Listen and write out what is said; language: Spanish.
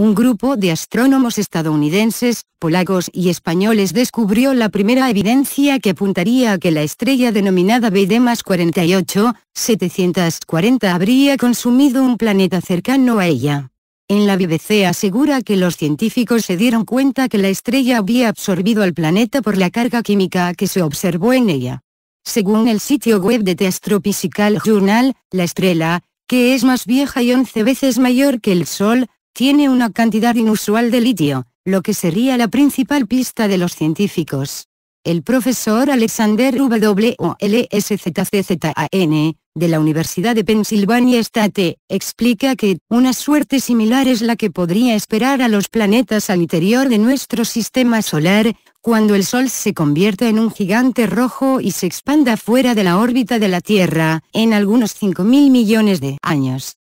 un grupo de astrónomos estadounidenses, polacos y españoles descubrió la primera evidencia que apuntaría a que la estrella denominada BD 48, 740 habría consumido un planeta cercano a ella. En la BBC asegura que los científicos se dieron cuenta que la estrella había absorbido al planeta por la carga química que se observó en ella. Según el sitio web de The Astrophysical Journal, la estrella, que es más vieja y 11 veces mayor que el Sol, tiene una cantidad inusual de litio, lo que sería la principal pista de los científicos. El profesor Alexander N., de la Universidad de Pensilvania State, explica que, una suerte similar es la que podría esperar a los planetas al interior de nuestro sistema solar, cuando el Sol se convierta en un gigante rojo y se expanda fuera de la órbita de la Tierra, en algunos 5.000 millones de años.